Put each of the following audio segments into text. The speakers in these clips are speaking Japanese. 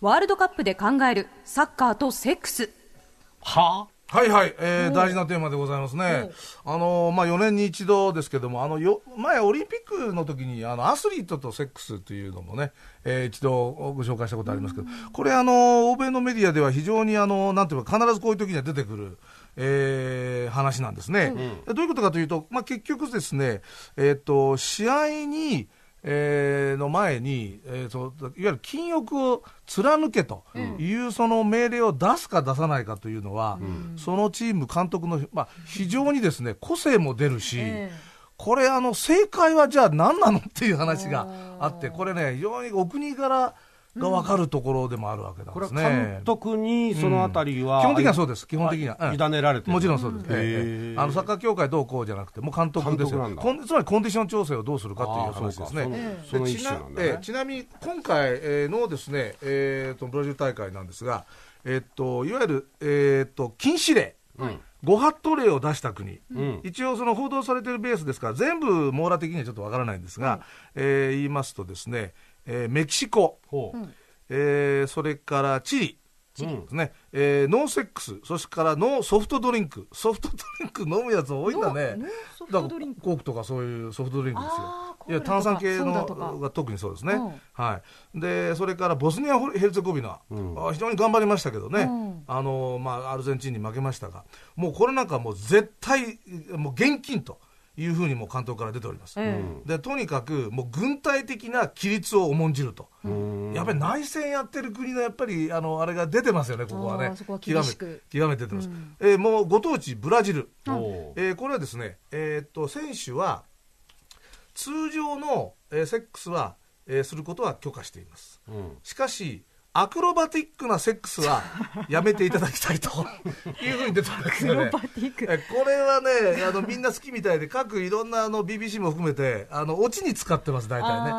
ワールドカップで考えるサッカーとセックス。はあはいはい、えー、大事なテーマでございますね。あの、まあ、4年に一度ですけども、あの、よ、前オリンピックの時に、あの、アスリートとセックスというのもね、えー、一度ご紹介したことありますけど、これあの、欧米のメディアでは非常にあの、なんていうか、必ずこういう時には出てくる、えー、話なんですね。うん、どういうことかというと、まあ、結局ですね、えっ、ー、と、試合に、えー、の前に、えーと、いわゆる禁欲を貫けという、その命令を出すか出さないかというのは、うん、そのチーム、監督の、まあ、非常にですね個性も出るし、えー、これあの、正解はじゃあ何なのっていう話があって、これね、非常にお国から。が分かるところでもあるわけなんですね。うん、監督にそのあたりは、うん、基本的にはそうです、基本的には、うん、委ねられてもちろんそうです、ねあのサッカー協会どうこうじゃなくて、もう監督ですよ、つまりコンディション調整をどうするかという話ですね。そのそのちなえちなみに今回のですね、えーと、ブラジル大会なんですが、えーと、いわゆる、えーと、と禁止令。うんご法度令を出した国、うん、一応、その報道されているベースですから、全部網羅的にはちょっとわからないんですが、うん、えー、言いますとですね、えー、メキシコ、えー、それからチリ、うん、ね、えー、ノーセックス、そしてからノーソフトドリンク、ソフトドリンク飲むやつ多いんだね。だからコークとかそういうソフトドリンクですよ。いや炭酸系のが特にそうですね。うん、はい。でそれからボスニアヘルツェゴビナ、うん、非常に頑張りましたけどね。うん、あのまあアルゼンチンに負けましたが、もうこれなんかもう絶対もう現金と。いうふうにも関東から出ております、でとにかくもう軍隊的な規律を重んじると、やっぱり内戦やってる国のやっぱりあのあれが出てますよね、ここはね、極め極めて出てます、うん、えー、もうご当地、ブラジル、えー、これはですね、えー、っと選手は通常の、えー、セックスは、えー、することは許可しています、うん、しかし、アクロバティックなセックスは やめていただきたいというふうに出てですよね。これはね、あのみんな好きみたいで、各いろんなあの BBC も含めて、あのオチに使ってます、大体ね。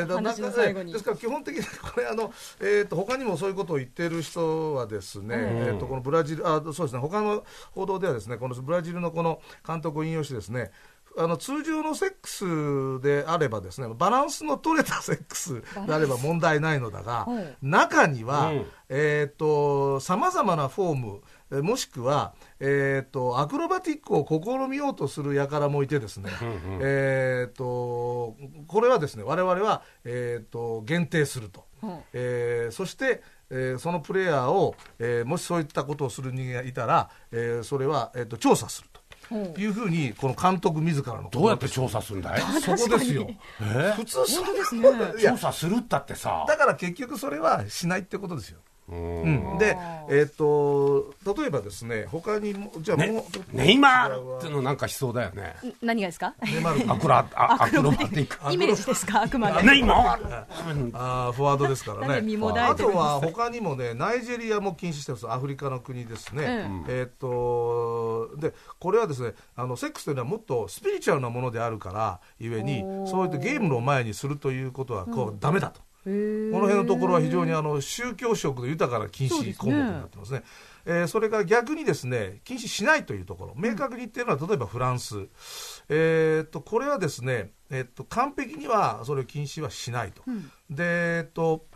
えー、話の最後に、ね、ですから基本的にこれあの、えーと、他にもそういうことを言ってる人はですね、うん、えーと、とこのブラジルあ、そうですね、他の報道ではですね、このブラジルのこの監督を引用してですね、あの通常のセックスであればですねバランスの取れたセックスであれば問題ないのだが、はい、中にはさまざまなフォームもしくは、えーと、アクロバティックを試みようとする輩もいてですね、えと、これはですね我々は、えーと、限定すると、うえー、そして、えー、そのプレイヤーを、えー、もしそういったことをする人間がいたら、えー、それは、えー、と調査すると。いうふうに、この監督自らのどうやって調査するんだいそこですよ。普通そうですね。調査するったってさ。だから結局それはしないってことですよ。うん、で、えーと、例えばですね、かにも、じゃあもう、ネイマールっていうのなんかしそうだよね。何がですかネイマールアクラ、アクロバティック。イメージですか、あくまで。ネイマールあフォワードですからね。あとはほかにもね、ナイジェリアも禁止してます、アフリカの国ですね。うん、えっ、と、で、これはですね、あのセックスというのはもっとスピリチュアルなものであるから、ゆえに、そういったゲームの前にするということは、こう、だめだと。この辺のところは非常にあの宗教色の豊かな禁止項目になってますね。そ、えー、それから逆にですね禁止しないというところ、明確に言っているのは、例えばフランス、えー、っとこれはですね、えー、っと完璧にはそれを禁止はしないと。うん、で、えっと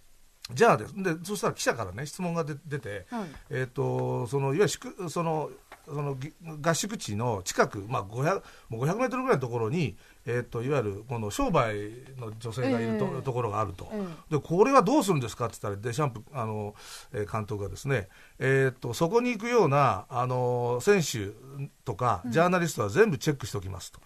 じゃあですでそしたら記者からね質問が出て、はい、えっとそのいわゆるそのその合宿地の近く、まあ500、500, メートルぐらいのところに、えーと、いわゆるこの商売の女性がいるとえー、ところがあると、えー、でこれはどうするんですかって言ったらデシャンプあの、えー、監督がですね、えーと、そこに行くようなあの選手とかジャーナリストは全部チェックしておきますと。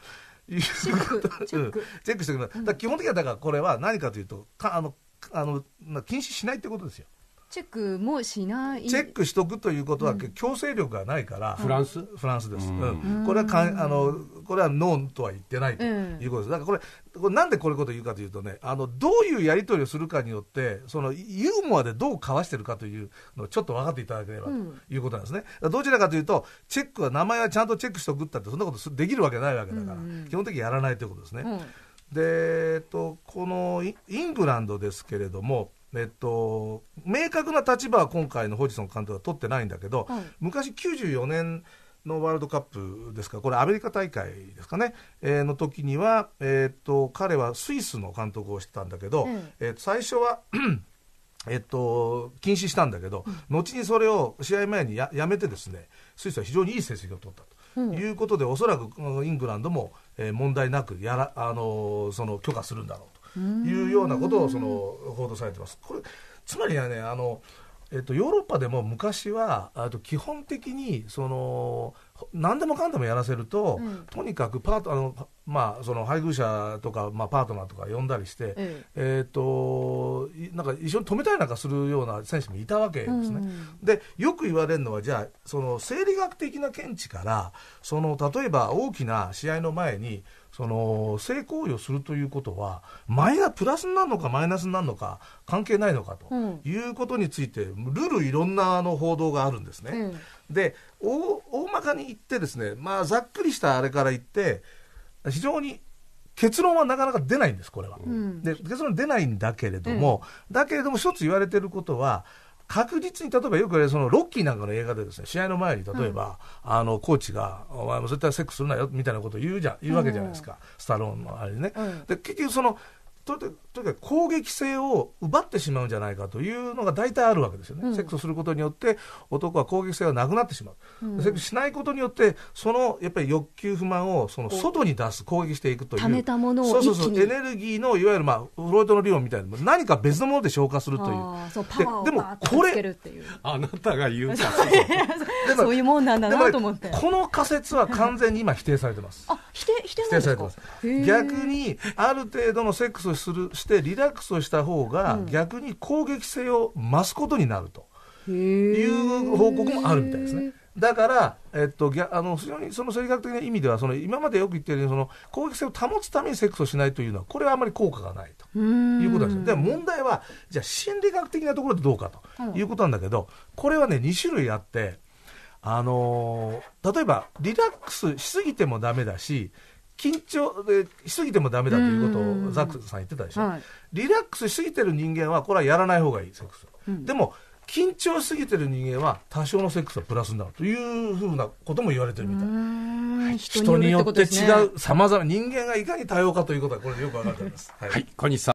うん、チェックチェックしておきます。だ基本的にはだからこれは何かというとかあのあの禁止しないってことですよ。チェックもしないチェックしとくということは、強制力がないから、フランスフランスです、うんこれはかあのこれはノーとは言ってないということです、だからこれこれなんでこういうことを言うかというとねあのどういうやり取りをするかによってそのユーモアでどう交わしてるかというのをちょっと分かっていただければということなんですね、うん、どちらかというとチェックは名前はちゃんとチェックしとくったってそんなことできるわけないわけだから、うん、基本的にやらないということですね、うん、で、えっと、このイングランドですけれどもえっと、明確な立場は今回のホジソン監督は取ってないんだけど、はい、昔94年のワールドカップですか、これアメリカ大会ですかね、えー、の時には、えー、っと、彼はスイスの監督をしてたんだけど、うん、えー、最初は えっと、禁止したんだけど、後にそれを試合前にややめてですね、スイスは非常にいい成績を取ったと。いうことで、おそらくイングランドも、えー、問題なくやら、あのー、その許可するんだろうと。いうようなことをその報道されてます。これつまりはねあのえっと、ヨーロッパでも昔はあと基本的にその何でもかんでもやらせると、うん、とにかくパートあの、まあ、その配偶者とか、まあ、パートナーとか呼んだりして、えっ、えー、となんか一緒に止めたりなんかするような選手もいたわけですね。うんうん、でよく言われるのはじゃあその生理学的な見地からその例えば大きな試合の前にその性行為をするということはマイナプラスになるのかマイナスになるのか関係ないのかということについて、うん、ルールいろんなあの報道があるんですね。うんで大大まかに言ってですね、まあ、ざっくりしたあれから言って非常に結論はなかなか出ないんですこれは。うん、で結論出ないんだけれども、うん、だけれども一つ言われてることは確実に例えばよくそのロッキーなんかの映画でですね試合の前に例えば、うん、あのコーチが「お前も絶対セックスするなよ」みたいなことを言うじゃ言うわけじゃないですか、スタローンのあれね。で結局そのとにかく攻撃性を奪ってしまうんじゃないかというのが大体あるわけですよね、うん、セックスすることによって男は攻撃性がなくなってしまう、うん、セックスしないことによってそのやっぱり欲求不満をその外に出す攻撃していくというめたものそうそうそうエネルギーのいわゆる、まあ、フロイトの理論みたいな何か別のもので消化するというでもこれあなたが言うか そういうもんなんだなと思ってこの仮説は完全に今否定されてます否定否定なんですか逆にある程度のセックスをするしてリラックスをした方が、逆に攻撃性を増すことになるという報告もあるみたいですね。だから、えっと、あの非常にその生理学的な意味ではその今までよく言っているようにその攻撃性を保つためにセックスをしないというのはこれはあまり効果がないということなんですで問題はじゃあ心理学的なところでどうかということなんだけど、これはね2種類あってあのー、例えばリラックスしすぎてもダメだし、緊張でしすぎてもダメだということをザックさん言ってたでしょ、はい、リラックスしすぎてる人間はこれはやらない方がいいセックス、うん、でも緊張しすぎてる人間は多少のセックスはプラスになるというふうなことも言われてるみたい、人によって違うさまざま人間がいかに多様かということはこれでよく分かると思す、はい、はい、小西さん